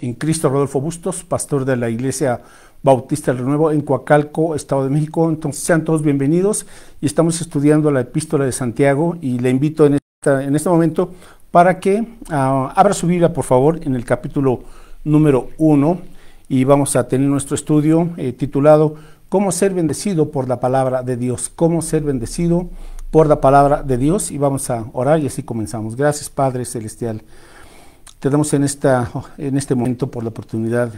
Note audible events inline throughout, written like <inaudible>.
en Cristo Rodolfo Bustos, pastor de la Iglesia Bautista del Renuevo en Coacalco, Estado de México. Entonces sean todos bienvenidos y estamos estudiando la epístola de Santiago y le invito en, en este momento para que ah, abra su Biblia, por favor, en el capítulo número uno y vamos a tener nuestro estudio eh, titulado Cómo ser bendecido por la palabra de Dios. Cómo ser bendecido por la palabra de Dios y vamos a orar y así comenzamos. Gracias Padre Celestial. Te damos en, esta, en este momento por la oportunidad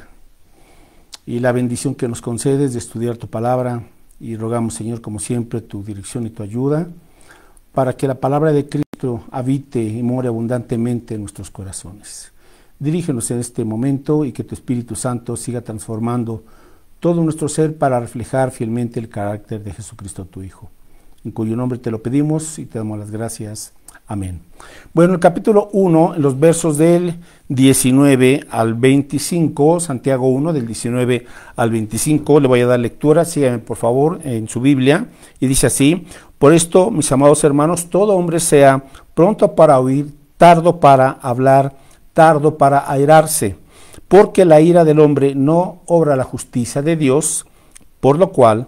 y la bendición que nos concedes de estudiar tu palabra y rogamos, Señor, como siempre, tu dirección y tu ayuda para que la palabra de Cristo habite y more abundantemente en nuestros corazones. Dirígenos en este momento y que tu Espíritu Santo siga transformando todo nuestro ser para reflejar fielmente el carácter de Jesucristo tu Hijo, en cuyo nombre te lo pedimos y te damos las gracias. Amén. Bueno, el capítulo 1, los versos del 19 al 25, Santiago 1, del 19 al 25, le voy a dar lectura, síganme por favor en su Biblia, y dice así, por esto, mis amados hermanos, todo hombre sea pronto para oír, tardo para hablar, tardo para airarse, porque la ira del hombre no obra la justicia de Dios, por lo cual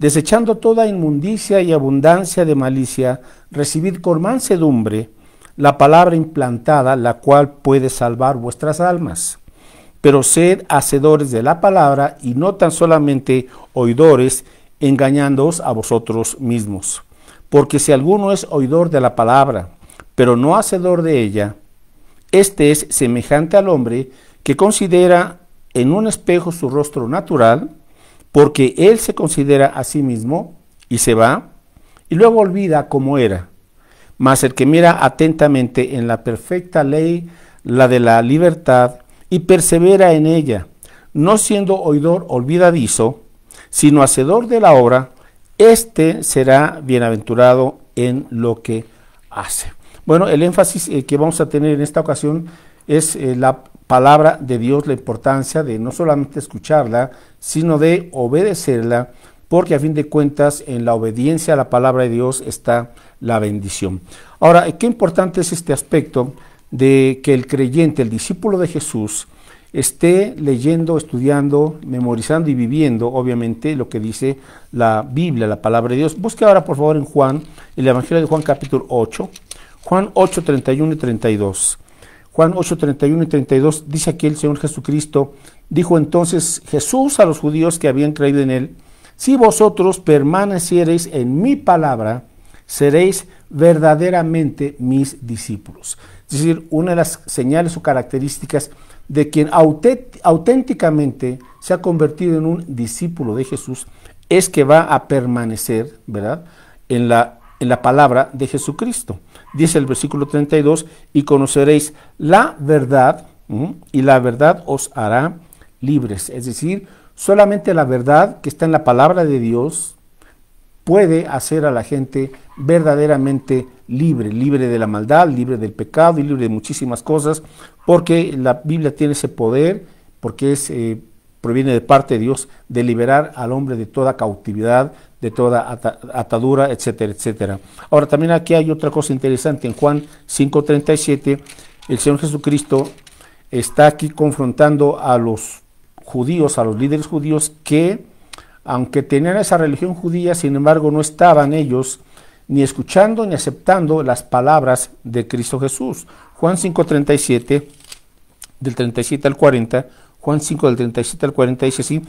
desechando toda inmundicia y abundancia de malicia, recibid con mansedumbre la palabra implantada, la cual puede salvar vuestras almas. Pero sed hacedores de la palabra y no tan solamente oidores, engañándoos a vosotros mismos. Porque si alguno es oidor de la palabra, pero no hacedor de ella, este es semejante al hombre que considera en un espejo su rostro natural, porque él se considera a sí mismo y se va, y luego olvida cómo era. Mas el que mira atentamente en la perfecta ley, la de la libertad, y persevera en ella, no siendo oidor olvidadizo, sino hacedor de la obra, éste será bienaventurado en lo que hace. Bueno, el énfasis eh, que vamos a tener en esta ocasión es eh, la, palabra de Dios, la importancia de no solamente escucharla, sino de obedecerla, porque a fin de cuentas en la obediencia a la palabra de Dios está la bendición. Ahora, qué importante es este aspecto de que el creyente, el discípulo de Jesús, esté leyendo, estudiando, memorizando y viviendo, obviamente, lo que dice la Biblia, la palabra de Dios. Busque ahora, por favor, en Juan, el Evangelio de Juan capítulo 8, Juan 8, 31 y 32. Juan 8, 31 y 32, dice aquí el Señor Jesucristo, dijo entonces Jesús a los judíos que habían creído en él, si vosotros permaneciereis en mi palabra, seréis verdaderamente mis discípulos. Es decir, una de las señales o características de quien auténticamente se ha convertido en un discípulo de Jesús es que va a permanecer, ¿verdad?, en la, en la palabra de Jesucristo dice el versículo 32, y conoceréis la verdad, y la verdad os hará libres. Es decir, solamente la verdad que está en la palabra de Dios puede hacer a la gente verdaderamente libre, libre de la maldad, libre del pecado y libre de muchísimas cosas, porque la Biblia tiene ese poder, porque es eh, proviene de parte de Dios de liberar al hombre de toda cautividad, de toda atadura, etcétera, etcétera. Ahora también aquí hay otra cosa interesante. En Juan 5:37, el Señor Jesucristo está aquí confrontando a los judíos, a los líderes judíos que, aunque tenían esa religión judía, sin embargo no estaban ellos ni escuchando ni aceptando las palabras de Cristo Jesús. Juan 5:37, del 37 al 40. Juan 5 del 37 al 40 dice así,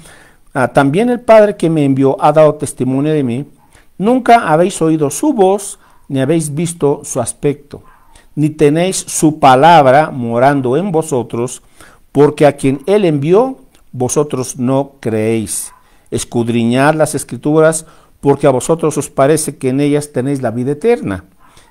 ah, también el Padre que me envió ha dado testimonio de mí, nunca habéis oído su voz, ni habéis visto su aspecto, ni tenéis su palabra morando en vosotros, porque a quien él envió, vosotros no creéis. Escudriñad las escrituras, porque a vosotros os parece que en ellas tenéis la vida eterna,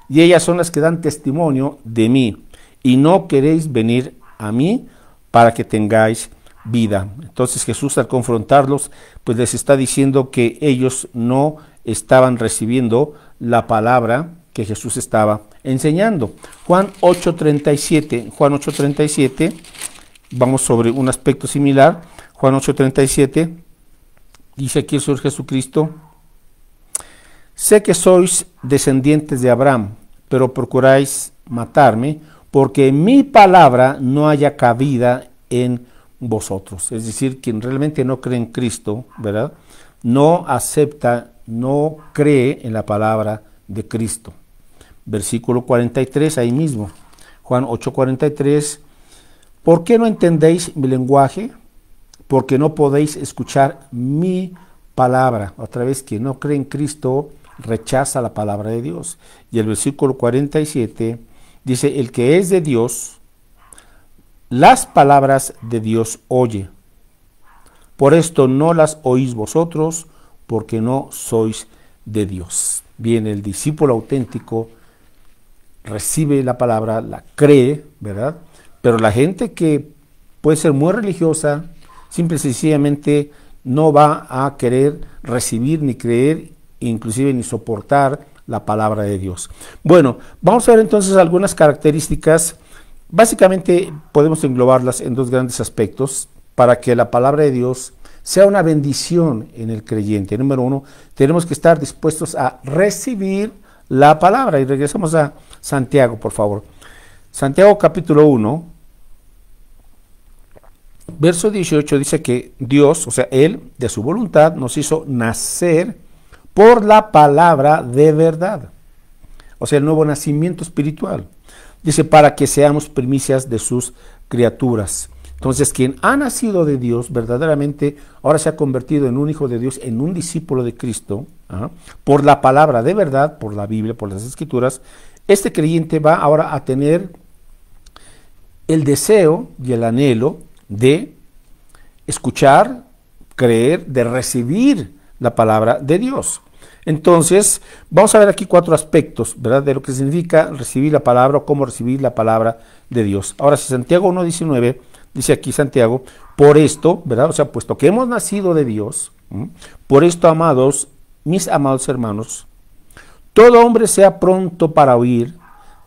y ellas son las que dan testimonio de mí, y no queréis venir a mí para que tengáis vida. Entonces Jesús al confrontarlos, pues les está diciendo que ellos no estaban recibiendo la palabra que Jesús estaba enseñando. Juan 8:37, Juan 8:37, vamos sobre un aspecto similar. Juan 8:37 dice aquí el Señor Jesucristo, sé que sois descendientes de Abraham, pero procuráis matarme porque mi palabra no haya cabida en vosotros. Es decir, quien realmente no cree en Cristo, ¿verdad? No acepta, no cree en la palabra de Cristo. Versículo 43, ahí mismo, Juan 8:43, ¿por qué no entendéis mi lenguaje? Porque no podéis escuchar mi palabra. Otra vez, quien no cree en Cristo rechaza la palabra de Dios. Y el versículo 47, Dice, el que es de Dios, las palabras de Dios oye. Por esto no las oís vosotros, porque no sois de Dios. Bien, el discípulo auténtico recibe la palabra, la cree, ¿verdad? Pero la gente que puede ser muy religiosa, simple y sencillamente no va a querer recibir ni creer, inclusive ni soportar la palabra de Dios. Bueno, vamos a ver entonces algunas características. Básicamente podemos englobarlas en dos grandes aspectos para que la palabra de Dios sea una bendición en el creyente. Número uno, tenemos que estar dispuestos a recibir la palabra. Y regresamos a Santiago, por favor. Santiago capítulo 1, verso 18 dice que Dios, o sea, Él, de su voluntad, nos hizo nacer por la palabra de verdad. O sea, el nuevo nacimiento espiritual. Dice, para que seamos primicias de sus criaturas. Entonces, quien ha nacido de Dios verdaderamente, ahora se ha convertido en un hijo de Dios, en un discípulo de Cristo, ¿ah? por la palabra de verdad, por la Biblia, por las escrituras, este creyente va ahora a tener el deseo y el anhelo de escuchar, creer, de recibir la palabra de Dios. Entonces, vamos a ver aquí cuatro aspectos, ¿verdad? De lo que significa recibir la palabra o cómo recibir la palabra de Dios. Ahora, si Santiago 1.19 dice aquí Santiago, por esto, ¿verdad? O sea, puesto que hemos nacido de Dios, por esto, amados, mis amados hermanos, todo hombre sea pronto para oír,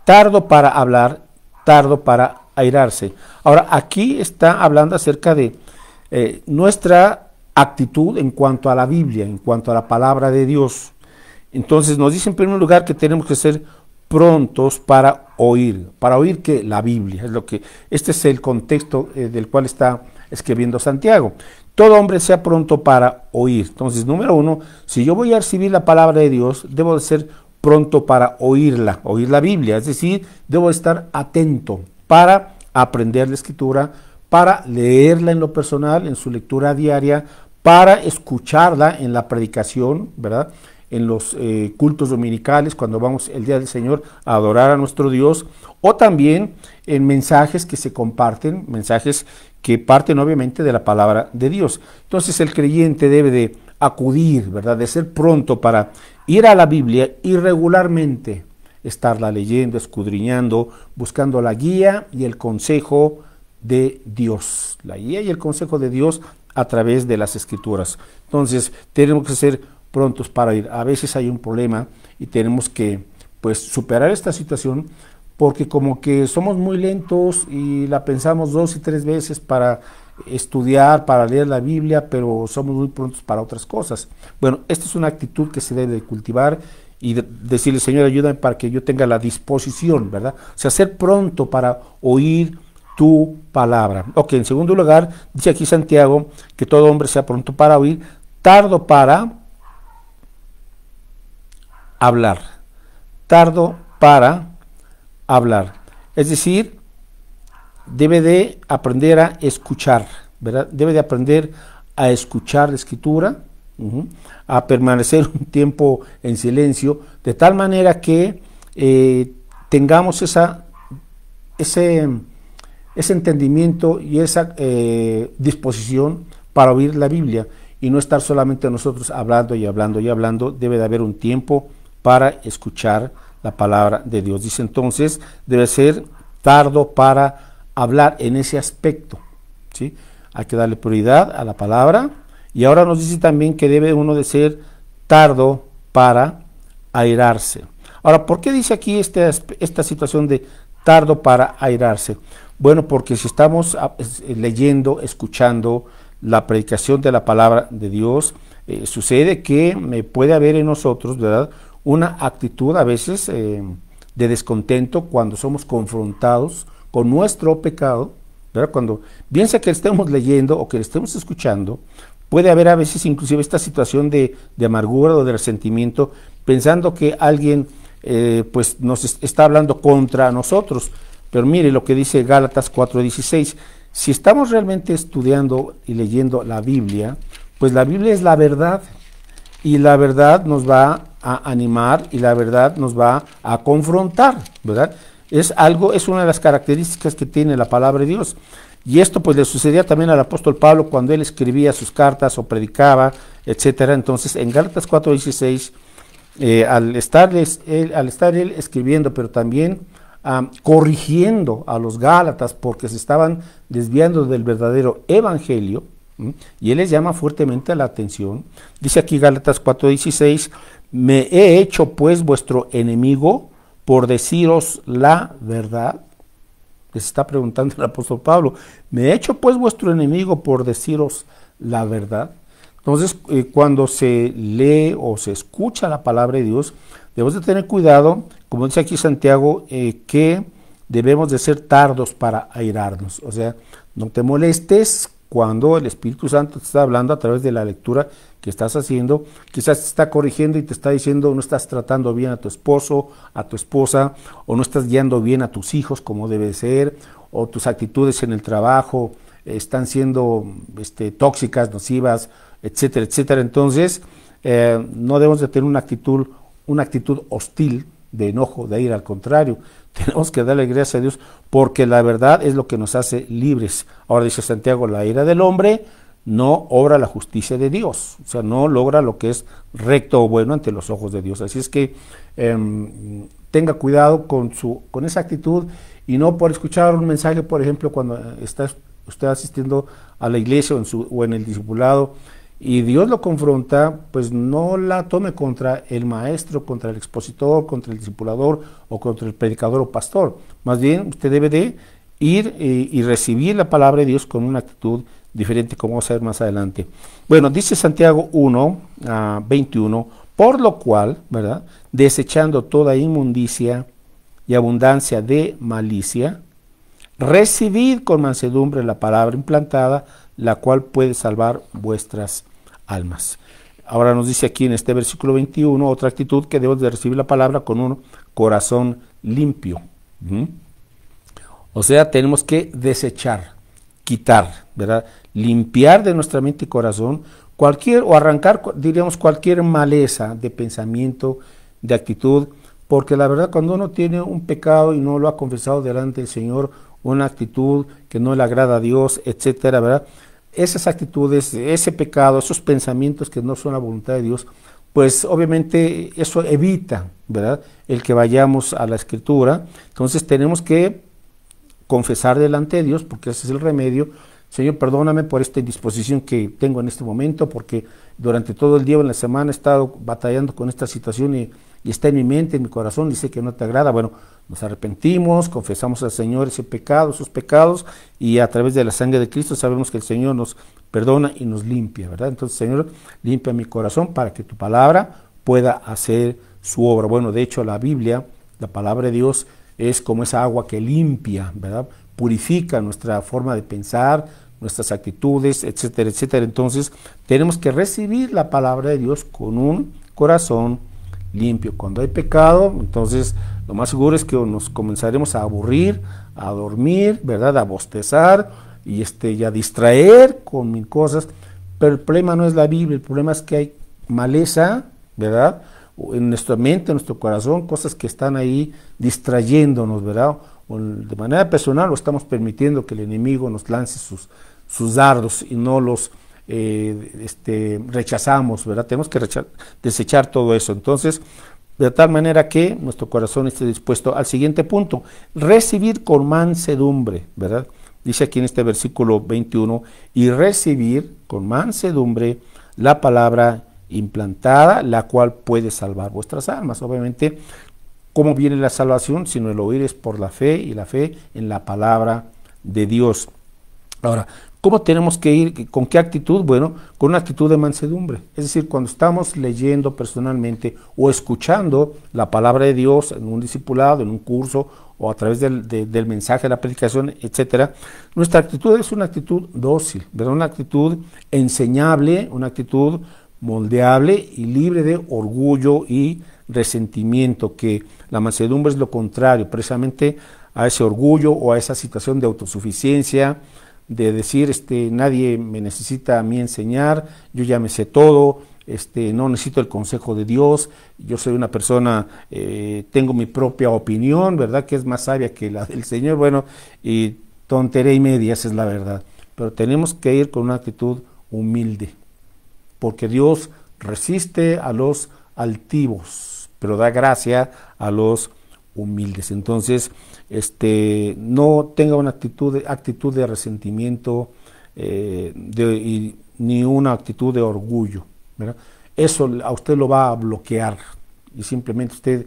tardo para hablar, tardo para airarse. Ahora, aquí está hablando acerca de eh, nuestra actitud en cuanto a la Biblia, en cuanto a la palabra de Dios. Entonces nos dice en primer lugar que tenemos que ser prontos para oír, para oír que la Biblia es lo que este es el contexto eh, del cual está escribiendo Santiago. Todo hombre sea pronto para oír. Entonces, número uno, si yo voy a recibir la palabra de Dios, debo de ser pronto para oírla, oír la Biblia, es decir, debo estar atento para aprender la escritura, para leerla en lo personal, en su lectura diaria, para escucharla en la predicación, ¿verdad? En los eh, cultos dominicales, cuando vamos el día del Señor a adorar a nuestro Dios, o también en mensajes que se comparten, mensajes que parten obviamente de la palabra de Dios. Entonces el creyente debe de acudir, ¿verdad? De ser pronto para ir a la Biblia y regularmente estarla leyendo, escudriñando, buscando la guía y el consejo de Dios, la guía y el consejo de Dios a través de las escrituras. Entonces, tenemos que ser prontos para ir. A veces hay un problema y tenemos que pues superar esta situación porque como que somos muy lentos y la pensamos dos y tres veces para estudiar, para leer la Biblia, pero somos muy prontos para otras cosas. Bueno, esta es una actitud que se debe de cultivar y decirle, Señor, ayúdame para que yo tenga la disposición, ¿verdad? O sea, ser pronto para oír, tu palabra. Ok, en segundo lugar, dice aquí Santiago que todo hombre sea pronto para oír, tardo para hablar, tardo para hablar. Es decir, debe de aprender a escuchar, ¿verdad? Debe de aprender a escuchar la escritura, a permanecer <laughs> un tiempo en silencio, de tal manera que eh, tengamos esa, ese ese entendimiento y esa eh, disposición para oír la Biblia y no estar solamente nosotros hablando y hablando y hablando. Debe de haber un tiempo para escuchar la palabra de Dios. Dice entonces, debe ser tardo para hablar en ese aspecto. ¿sí? Hay que darle prioridad a la palabra. Y ahora nos dice también que debe uno de ser tardo para airarse. Ahora, ¿por qué dice aquí este esta situación de tardo para airarse? Bueno, porque si estamos ah, eh, leyendo, escuchando la predicación de la palabra de Dios, eh, sucede que puede haber en nosotros, ¿verdad? Una actitud a veces eh, de descontento cuando somos confrontados con nuestro pecado, ¿verdad? Cuando piensa que estemos leyendo o que estemos escuchando, puede haber a veces inclusive esta situación de, amargura o de resentimiento, pensando que alguien pues nos está hablando contra nosotros. Pero mire lo que dice Gálatas 4:16. Si estamos realmente estudiando y leyendo la Biblia, pues la Biblia es la verdad y la verdad nos va a animar y la verdad nos va a confrontar, ¿verdad? Es algo, es una de las características que tiene la palabra de Dios. Y esto pues le sucedía también al apóstol Pablo cuando él escribía sus cartas o predicaba, etcétera. Entonces, en Gálatas 4:16 eh, al al estar él escribiendo, pero también corrigiendo a los Gálatas porque se estaban desviando del verdadero evangelio, y él les llama fuertemente la atención. Dice aquí Gálatas 4:16, me he hecho pues vuestro enemigo por deciros la verdad. Les está preguntando el apóstol Pablo, me he hecho pues vuestro enemigo por deciros la verdad. Entonces, eh, cuando se lee o se escucha la palabra de Dios, debemos de tener cuidado como dice aquí Santiago, eh, que debemos de ser tardos para airarnos. O sea, no te molestes cuando el Espíritu Santo te está hablando a través de la lectura que estás haciendo, quizás te está corrigiendo y te está diciendo no estás tratando bien a tu esposo, a tu esposa, o no estás guiando bien a tus hijos como debe ser, o tus actitudes en el trabajo eh, están siendo este, tóxicas, nocivas, etcétera, etcétera. Entonces, eh, no debemos de tener una actitud, una actitud hostil de enojo, de ir al contrario. <laughs> Tenemos que darle gracias a Dios porque la verdad es lo que nos hace libres. Ahora dice Santiago, la ira del hombre no obra la justicia de Dios, o sea, no logra lo que es recto o bueno ante los ojos de Dios. Así es que em, tenga cuidado con, su, con esa actitud y no por escuchar un mensaje, por ejemplo, cuando eh, está usted asistiendo a la iglesia o en, su, o en el discipulado, y Dios lo confronta, pues no la tome contra el maestro, contra el expositor, contra el discipulador o contra el predicador o pastor. Más bien, usted debe de ir eh, y recibir la palabra de Dios con una actitud diferente, como vamos a ver más adelante. Bueno, dice Santiago 1, 21, ah, por lo cual, ¿verdad? Desechando toda inmundicia y abundancia de malicia, recibid con mansedumbre la palabra implantada, la cual puede salvar vuestras almas. Ahora nos dice aquí en este versículo 21 otra actitud que debemos de recibir la palabra con un corazón limpio. O sea, tenemos que desechar, quitar, ¿verdad? Limpiar de nuestra mente y corazón cualquier, o arrancar, diríamos, cualquier maleza de pensamiento, de actitud, porque la verdad cuando uno tiene un pecado y no lo ha confesado delante del Señor, una actitud que no le agrada a Dios, etcétera, ¿verdad? esas actitudes, ese pecado, esos pensamientos que no son la voluntad de Dios, pues obviamente eso evita, ¿verdad? El que vayamos a la escritura. Entonces tenemos que confesar delante de Dios, porque ese es el remedio. Señor, perdóname por esta indisposición que tengo en este momento, porque durante todo el día en la semana he estado batallando con esta situación y y está en mi mente, en mi corazón, dice que no te agrada, bueno, nos arrepentimos, confesamos al Señor ese pecado, sus pecados, y a través de la sangre de Cristo sabemos que el Señor nos perdona y nos limpia, ¿verdad? Entonces, Señor, limpia mi corazón para que tu palabra pueda hacer su obra. Bueno, de hecho, la Biblia, la palabra de Dios, es como esa agua que limpia, ¿verdad? Purifica nuestra forma de pensar, nuestras actitudes, etcétera, etcétera. Entonces, tenemos que recibir la palabra de Dios con un corazón limpio. Cuando hay pecado, entonces lo más seguro es que nos comenzaremos a aburrir, a dormir, ¿verdad? A bostezar y, este, y a distraer con mil cosas. Pero el problema no es la Biblia, el problema es que hay maleza, ¿verdad? En nuestra mente, en nuestro corazón, cosas que están ahí distrayéndonos, ¿verdad? de manera personal lo estamos permitiendo que el enemigo nos lance sus, sus dardos y no los eh, este, rechazamos, ¿verdad? Tenemos que desechar todo eso. Entonces, de tal manera que nuestro corazón esté dispuesto al siguiente punto, recibir con mansedumbre, ¿verdad? Dice aquí en este versículo 21, y recibir con mansedumbre la palabra implantada, la cual puede salvar vuestras almas. Obviamente, ¿cómo viene la salvación? no el oír es por la fe y la fe en la palabra de Dios. Ahora, ¿Cómo tenemos que ir? ¿Con qué actitud? Bueno, con una actitud de mansedumbre. Es decir, cuando estamos leyendo personalmente o escuchando la palabra de Dios en un discipulado, en un curso o a través del, mensaje, de la predicación, etcétera, nuestra actitud es una actitud dócil, ¿verdad? una actitud enseñable, una actitud moldeable y libre de orgullo y resentimiento, que la mansedumbre es lo contrario, precisamente a ese orgullo o a esa situación de autosuficiencia, de decir, este, nadie me necesita a mí enseñar, yo ya me sé todo, este, no necesito el consejo de Dios, yo soy una persona, eh, tengo mi propia opinión, ¿verdad? Que es más sabia que la del Señor, bueno, y tontería y medias es la verdad. Pero tenemos que ir con una actitud humilde, porque Dios resiste a los altivos, pero da gracia a los humildes. Entonces, este, no tenga una actitud, de, actitud de resentimiento eh, ni una actitud de orgullo. Eso a usted lo va a bloquear y simplemente usted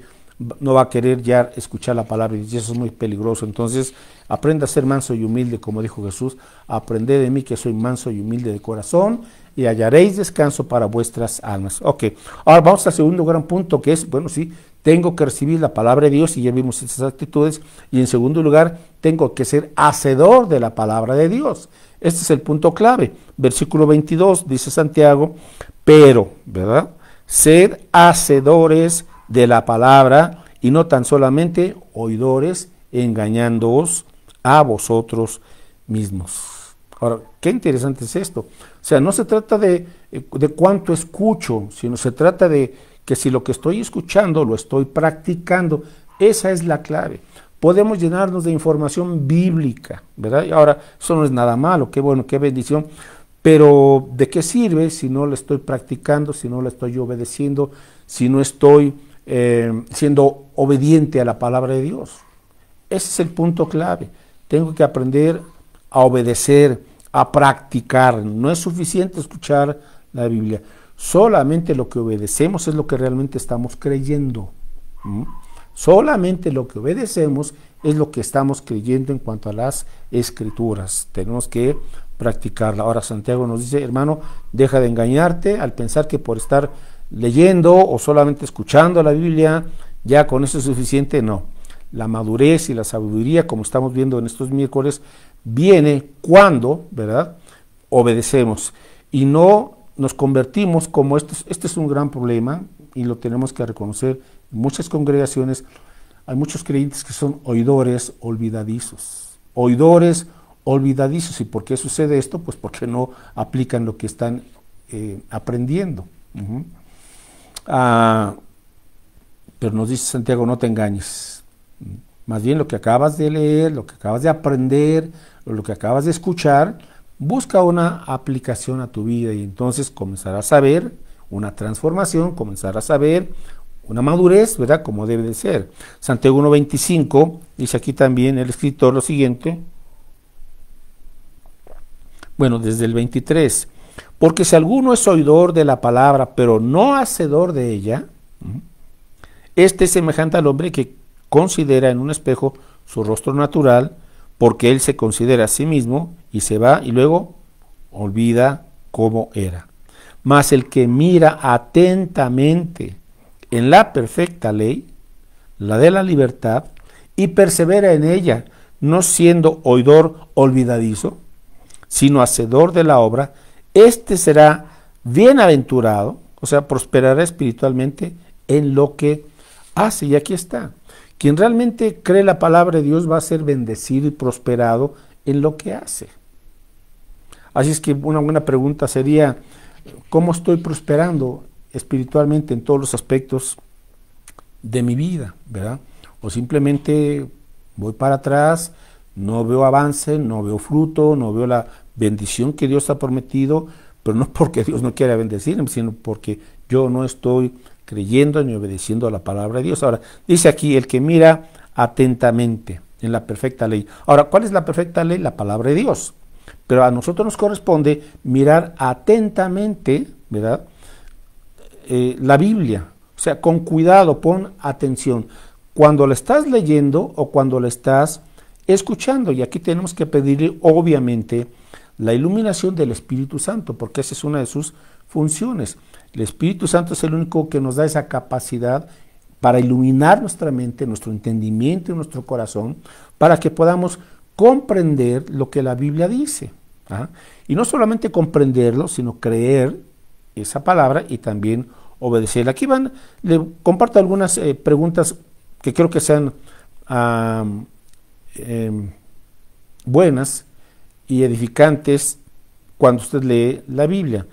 no va a querer ya escuchar la palabra y eso es muy peligroso. Entonces, aprenda a ser manso y humilde, como dijo Jesús, aprended de mí que soy manso y humilde de corazón y hallaréis descanso para vuestras almas. Ok, ahora vamos al segundo gran punto que es, bueno, sí, tengo que recibir la palabra de Dios y ya vimos esas actitudes. Y en segundo lugar, tengo que ser hacedor de la palabra de Dios. Este es el punto clave. Versículo 22 dice Santiago, pero, ¿verdad? Ser hacedores de la palabra y no tan solamente oidores engañándoos a vosotros mismos. Ahora, qué interesante es esto. O sea, no se trata de, eh, de cuánto escucho, sino se trata de que si lo que estoy escuchando lo estoy practicando, esa es la clave. Podemos llenarnos de información bíblica, ¿verdad? Y ahora, eso no es nada malo, qué bueno, qué bendición, pero ¿de qué sirve si no la estoy practicando, si no la estoy obedeciendo, si no estoy eh, siendo obediente a la palabra de Dios? Ese es el punto clave. Tengo que aprender a obedecer, a practicar. No es suficiente escuchar la Biblia. Solamente lo que obedecemos es lo que realmente estamos creyendo. Solamente lo que obedecemos es lo que estamos creyendo en cuanto a las escrituras. Tenemos que practicarla. Ahora Santiago nos dice, hermano, deja de engañarte al pensar que por estar leyendo o solamente escuchando la Biblia, ya con eso es suficiente. No, la madurez y la sabiduría, como estamos viendo en estos miércoles, viene cuando, ¿verdad? Obedecemos y no nos convertimos como esto. este es un gran problema y lo tenemos que reconocer, muchas congregaciones hay muchos creyentes que son oidores olvidadizos, oidores olvidadizos. ¿Y por qué sucede esto? Pues porque no aplican lo que están eh, aprendiendo. Ah, pero nos dice Santiago, no te engañes. Más bien lo que acabas de leer, lo que acabas de aprender, lo que acabas de escuchar, Busca una aplicación a tu vida y entonces comenzarás a ver una transformación, comenzarás a ver una madurez, ¿verdad? Como debe de ser. Santiago 1.25 dice aquí también el escritor lo siguiente. Bueno, desde el 23. Porque si alguno es oidor de la palabra, pero no hacedor de ella, este es semejante al hombre que considera en un espejo su rostro natural porque él se considera a sí mismo y se va y luego olvida cómo era. Mas el que mira atentamente en la perfecta ley, la de la libertad, y persevera en ella, no siendo oidor olvidadizo, sino hacedor de la obra, éste será bienaventurado, o sea, prosperará espiritualmente en lo que hace. Y aquí está. Quien realmente cree la palabra de Dios va a ser bendecido y prosperado en lo que hace. Así es que una buena pregunta sería, ¿cómo estoy prosperando espiritualmente en todos los aspectos de mi vida? ¿Verdad? O simplemente voy para atrás, no veo avance, no veo fruto, no veo la bendición que Dios ha prometido, pero no <laughs> porque Dios no quiera bendecirme, sino porque yo no estoy creyendo y obedeciendo a la palabra de Dios. Ahora, dice aquí, el que mira atentamente en la perfecta ley. Ahora, ¿cuál es la perfecta ley? La palabra de Dios. Pero a nosotros nos corresponde mirar atentamente, ¿verdad? Eh, la Biblia. O sea, con cuidado, pon atención. Cuando la estás leyendo o cuando la estás escuchando, y aquí tenemos que pedirle, obviamente, la iluminación del Espíritu Santo, porque esa es una de sus funciones. El Espíritu Santo es el único que nos da esa capacidad para iluminar nuestra mente, nuestro entendimiento y nuestro corazón, para que podamos comprender lo que la Biblia dice. ¿ah? Y no solamente comprenderlo, sino creer esa palabra y también obedecerla. Aquí van, le comparto algunas eh, preguntas que creo que sean em, buenas y edificantes cuando usted lee la Biblia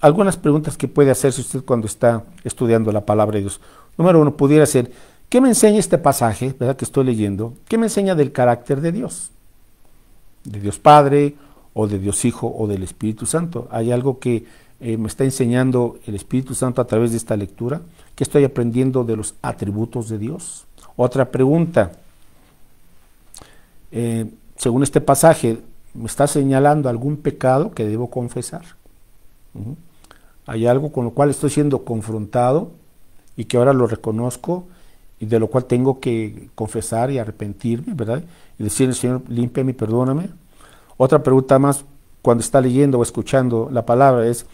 algunas preguntas que puede hacerse usted cuando está estudiando la palabra de Dios. Número uno, pudiera ser, ¿qué me enseña este pasaje ¿verdad? que estoy leyendo? ¿Qué me enseña del carácter de Dios? De Dios Padre o de Dios Hijo o del Espíritu Santo. ¿Hay algo que eh, me está enseñando el Espíritu Santo a través de esta lectura? ¿Qué estoy aprendiendo de los atributos de Dios? Otra pregunta. Eh, según este pasaje, ¿me está señalando algún pecado que debo confesar? Hay algo con lo cual estoy siendo confrontado y que ahora lo reconozco y de lo cual tengo que confesar y arrepentirme, ¿verdad? Y decirle, Señor, límpiame, perdóname. Otra pregunta más cuando está leyendo o escuchando la palabra es,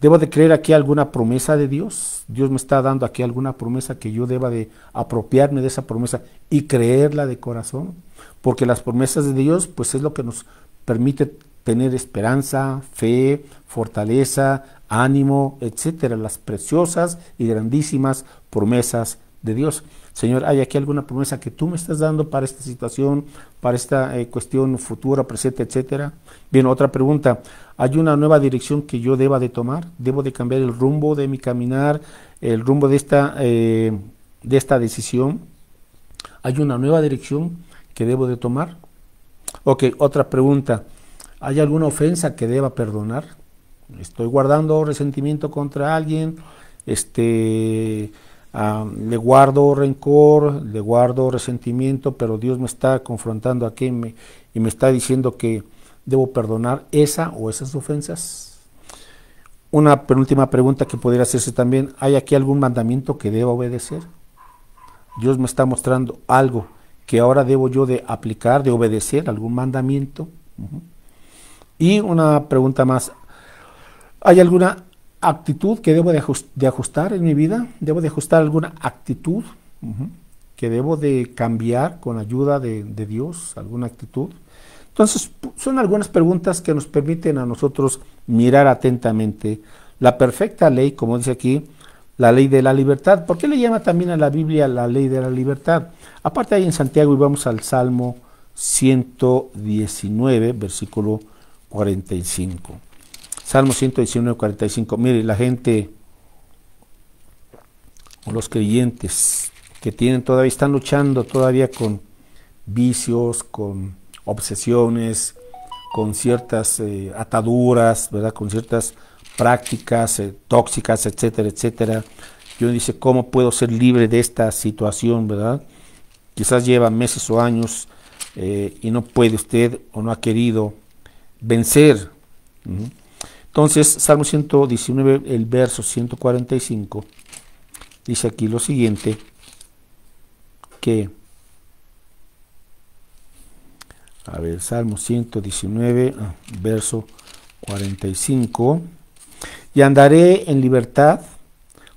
¿debo de creer aquí alguna promesa de Dios? Dios me está dando aquí alguna promesa que yo deba de apropiarme de esa promesa y creerla de corazón, porque las promesas de Dios pues es lo que nos permite tener esperanza, fe, fortaleza, ánimo, etcétera, las preciosas y grandísimas promesas de Dios. Señor, ¿hay aquí alguna promesa que tú me estás dando para esta situación, para esta eh, cuestión futura, presente, etcétera? Bien, otra pregunta. ¿Hay una nueva dirección que yo deba de tomar? ¿Debo de cambiar el rumbo de mi caminar, el rumbo de esta, eh, de esta decisión? ¿Hay una nueva dirección que debo de tomar? Ok, otra pregunta. ¿Hay alguna ofensa que deba perdonar? Estoy guardando resentimiento contra alguien, este, ah, le guardo rencor, le guardo resentimiento, pero Dios me está confrontando aquí y me, y me está diciendo que debo perdonar esa o esas ofensas. Una penúltima pregunta que podría hacerse también, ¿hay aquí algún mandamiento que deba obedecer? Dios me está mostrando algo que ahora debo yo de aplicar, de obedecer algún mandamiento. Y una pregunta más. ¿Hay alguna actitud que debo de, ajustar en mi vida? ¿Debo de ajustar alguna actitud que debo de cambiar con ayuda de, de Dios? ¿Alguna actitud? Entonces, son algunas preguntas que nos permiten a nosotros mirar atentamente la perfecta ley, como dice aquí, la ley de la libertad. ¿Por qué le llama también a la Biblia la ley de la libertad? Aparte ahí en Santiago y vamos al Salmo 119, versículo 45. Salmo 119, 45. Mire, la gente o los creyentes que tienen todavía, están luchando todavía con vicios, con obsesiones, con ciertas eh, ataduras, ¿verdad? Con ciertas prácticas eh, tóxicas, etcétera, etcétera. Y uno dice, ¿cómo puedo ser libre de esta situación, verdad? Quizás lleva meses o años eh, y no puede usted o no ha querido vencer. Entonces, Salmo 119, el verso 145, dice aquí lo siguiente, que, a ver, Salmo 119, ah, verso 45, y andaré en libertad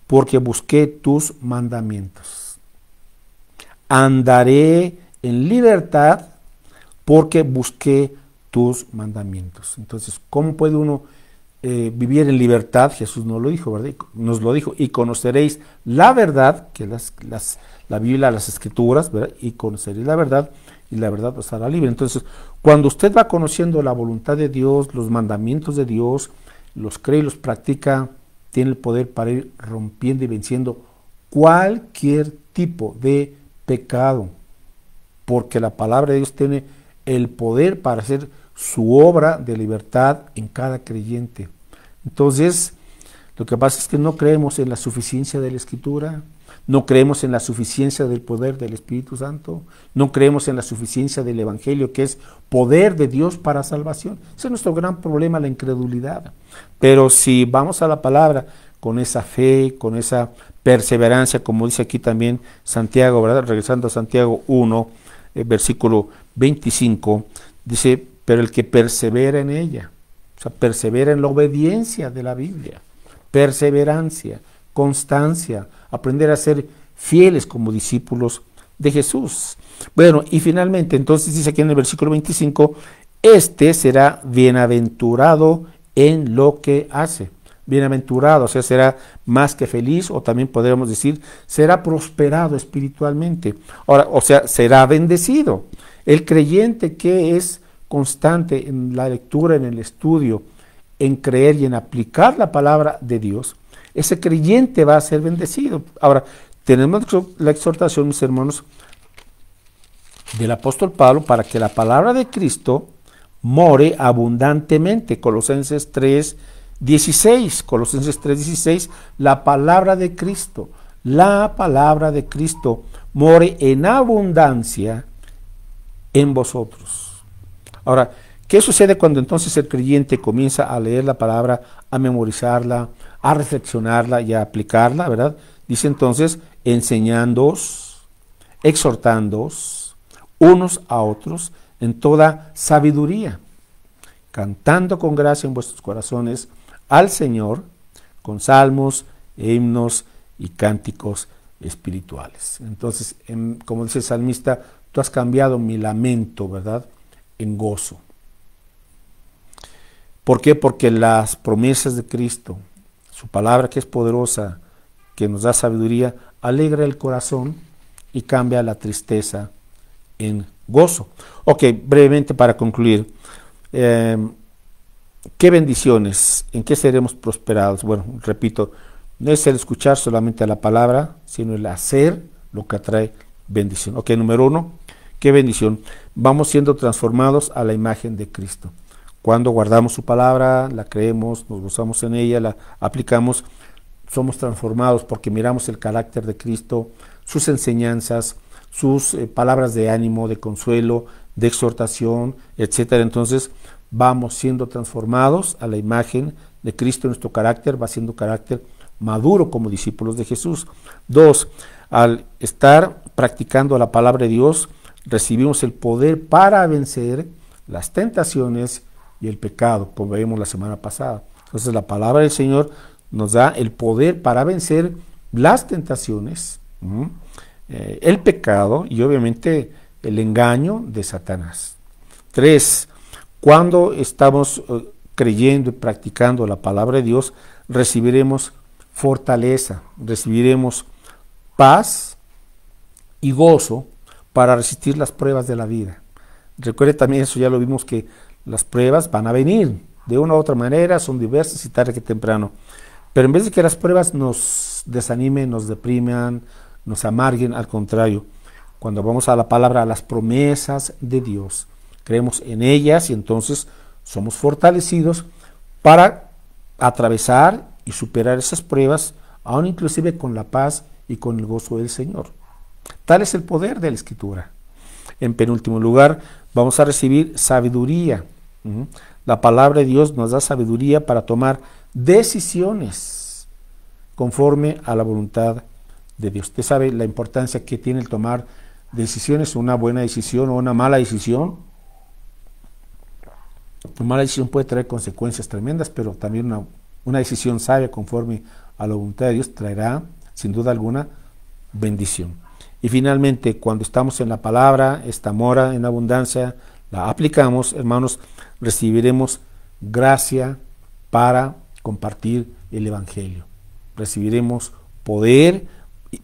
porque busqué tus mandamientos. Andaré en libertad porque busqué tus mandamientos. Entonces, ¿cómo puede uno eh, vivir en libertad? Jesús nos lo dijo, ¿verdad? Nos lo dijo. Y conoceréis la verdad, que es la Biblia, las escrituras, ¿verdad? Y conoceréis la verdad y la verdad os hará libre. Entonces, cuando usted va conociendo la voluntad de Dios, los mandamientos de Dios, los cree y los practica, tiene el poder para ir rompiendo y venciendo cualquier tipo de pecado, porque la palabra de Dios tiene el poder para hacer su obra de libertad en cada creyente. Entonces, lo que pasa es que no creemos en la suficiencia de la Escritura, no creemos en la suficiencia del poder del Espíritu Santo, no creemos en la suficiencia del Evangelio, que es poder de Dios para salvación. Ese es nuestro gran problema, la incredulidad. Pero si vamos a la palabra con esa fe, con esa perseverancia, como dice aquí también Santiago, ¿verdad? Regresando a Santiago 1, el eh, versículo 25, dice, pero el que persevera en ella, o sea, persevera en la obediencia de la Biblia, perseverancia, constancia, aprender a ser fieles como discípulos de Jesús. Bueno, y finalmente, entonces dice aquí en el versículo 25, este será bienaventurado en lo que hace. Bienaventurado, o sea, será más que feliz o también podríamos decir, será prosperado espiritualmente. Ahora, o sea, será bendecido. El creyente que es constante en la lectura, en el estudio, en creer y en aplicar la palabra de Dios, ese creyente va a ser bendecido. Ahora, tenemos la exhortación, mis hermanos, del apóstol Pablo para que la palabra de Cristo more abundantemente. Colosenses 3, 16. Colosenses 3, 16. La palabra de Cristo. La palabra de Cristo more en abundancia en vosotros. Ahora, ¿qué sucede cuando entonces el creyente comienza a leer la palabra, a memorizarla, a reflexionarla y a aplicarla, verdad? Dice entonces, enseñándoos, exhortándoos unos a otros en toda sabiduría, cantando con gracia en vuestros corazones al Señor con salmos, himnos y cánticos espirituales. Entonces, em, como dice el salmista, tú has cambiado mi lamento, ¿verdad? en gozo. ¿Por qué? Porque las promesas de Cristo, su palabra que es poderosa, que nos da sabiduría, alegra el corazón y cambia la tristeza en gozo. Ok, brevemente para concluir, em, ¿qué bendiciones? ¿En qué seremos prosperados? Bueno, repito, no es el escuchar solamente la palabra, sino el hacer lo que atrae bendición. Ok, número uno, ¿qué bendición? vamos siendo transformados a la imagen de Cristo. Cuando guardamos su palabra, la creemos, nos gozamos en ella, la aplicamos, somos transformados porque miramos el carácter de Cristo, sus enseñanzas, sus eh, palabras de ánimo, de consuelo, de exhortación, etc. Entonces vamos siendo transformados a la imagen de Cristo, nuestro carácter va siendo carácter maduro como discípulos de Jesús. Dos, al estar practicando la palabra de Dios, recibimos el poder para vencer las tentaciones y el pecado, como vimos la semana pasada. Entonces la palabra del Señor nos da el poder para vencer las tentaciones, eh, el pecado y obviamente el engaño de Satanás. Tres, cuando estamos eh, creyendo y practicando la palabra de Dios, recibiremos fortaleza, recibiremos paz y gozo para resistir las pruebas de la vida. Recuerde también eso, ya lo vimos que las pruebas van a venir de una u otra manera, son diversas y tarde que temprano. Pero en vez de que las pruebas nos desanimen, nos depriman, nos amarguen, al contrario, cuando vamos a la palabra, a las promesas de Dios, creemos en ellas y entonces somos fortalecidos para atravesar y superar esas pruebas, aún inclusive con la paz y con el gozo del Señor. Tal es el poder de la escritura. En penúltimo lugar, vamos a recibir sabiduría. La palabra de Dios nos da sabiduría para tomar decisiones conforme a la voluntad de Dios. Usted sabe la importancia que tiene el tomar decisiones, una buena decisión o una mala decisión. Una mala decisión puede traer consecuencias tremendas, pero también una, una decisión sabia conforme a la voluntad de Dios traerá, sin duda alguna, bendición. Y finalmente, cuando estamos en la palabra, esta mora en abundancia, la aplicamos, hermanos, recibiremos gracia para compartir el Evangelio. Recibiremos poder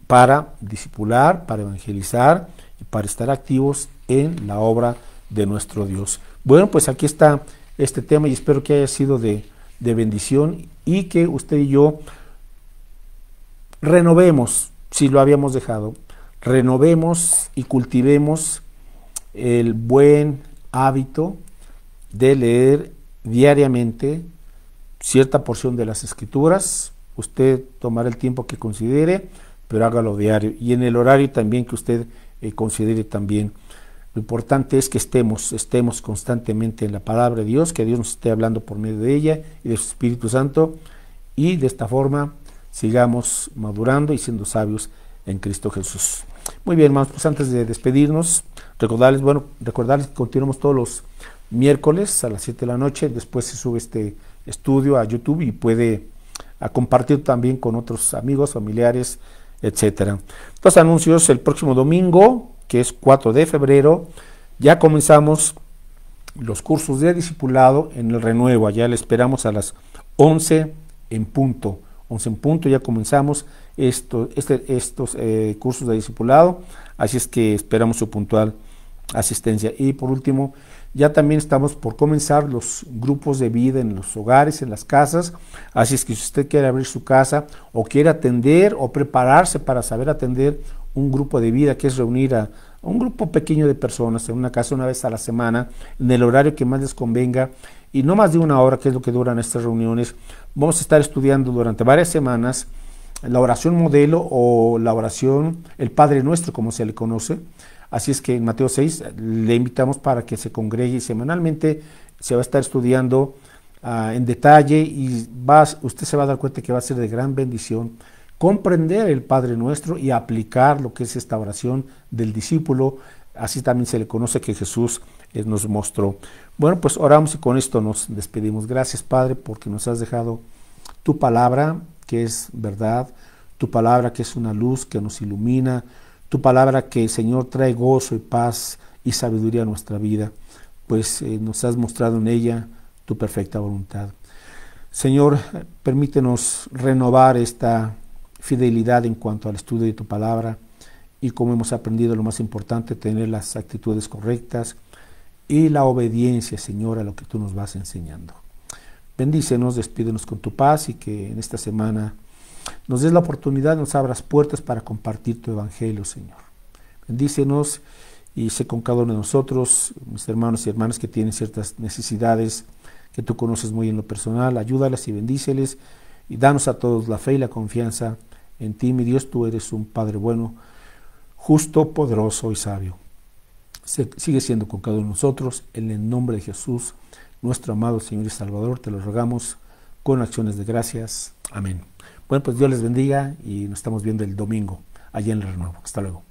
para discipular, para evangelizar y para estar activos en la obra de nuestro Dios. Bueno, pues aquí está este tema y espero que haya sido de, de bendición y que usted y yo renovemos si lo habíamos dejado renovemos y cultivemos el buen hábito de leer diariamente cierta porción de las escrituras. Usted tomará el tiempo que considere, pero hágalo diario y en el horario también que usted eh, considere también. Lo importante es que estemos, estemos constantemente en la palabra de Dios, que Dios nos esté hablando por medio de ella y de su Espíritu Santo y de esta forma sigamos madurando y siendo sabios en Cristo Jesús. Muy bien, hermanos, pues antes de despedirnos, recordarles, bueno, recordarles que continuamos todos los miércoles a las 7 de la noche, después se sube este estudio a YouTube y puede compartir también con otros amigos, familiares, etcétera. Los anuncios el próximo domingo, que es 4 de febrero, ya comenzamos los cursos de discipulado en el renuevo. Allá le esperamos a las 11 en punto. 11 en punto, ya comenzamos este, estos eh, cursos de discipulado, así es que esperamos su puntual asistencia. Y por último, ya también estamos por comenzar los grupos de vida en los hogares, en las casas, así es que si usted quiere abrir su casa o quiere atender o prepararse para saber atender un grupo de vida, que es reunir a un grupo pequeño de personas en una casa una vez a la semana, en el horario que más les convenga y no más de una hora, que es lo que duran estas reuniones. Vamos a estar estudiando durante varias semanas la oración modelo o la oración, el Padre Nuestro, como se le conoce. Así es que en Mateo 6 le invitamos para que se congregue semanalmente se va a estar estudiando ah, en detalle y usted se va a dar cuenta que va a ser de gran bendición comprender el Padre Nuestro y aplicar lo que es esta oración del discípulo. Así también se le conoce que Jesús eh, nos mostró. Bueno, pues oramos y con esto nos despedimos. Gracias, Padre, porque nos has dejado tu palabra, que es verdad, tu palabra que es una luz que nos ilumina, tu palabra que, Señor, trae gozo y paz y sabiduría a nuestra vida, pues eh, nos has mostrado en ella tu perfecta voluntad. Señor, permítenos renovar esta fidelidad en cuanto al estudio de tu palabra y como hemos aprendido lo más importante, tener las actitudes correctas y la obediencia, Señor, a lo que tú nos vas enseñando. Bendícenos, despídenos con tu paz y que en esta semana nos des la oportunidad, nos abras puertas para compartir tu evangelio, Señor. Bendícenos y sé con cada uno de nosotros, mis hermanos y hermanas que tienen ciertas necesidades que tú conoces muy en lo personal, ayúdales y bendíceles y danos a todos la fe y la confianza en ti, mi Dios, tú eres un Padre bueno, justo, poderoso y sabio. sigue siendo con cada uno de nosotros. En el nombre de Jesús, nuestro amado Señor y Salvador, te lo rogamos con acciones de gracias. Amén. Bueno, pues Dios les bendiga y nos estamos viendo el domingo allá en el renuevo. Hasta luego.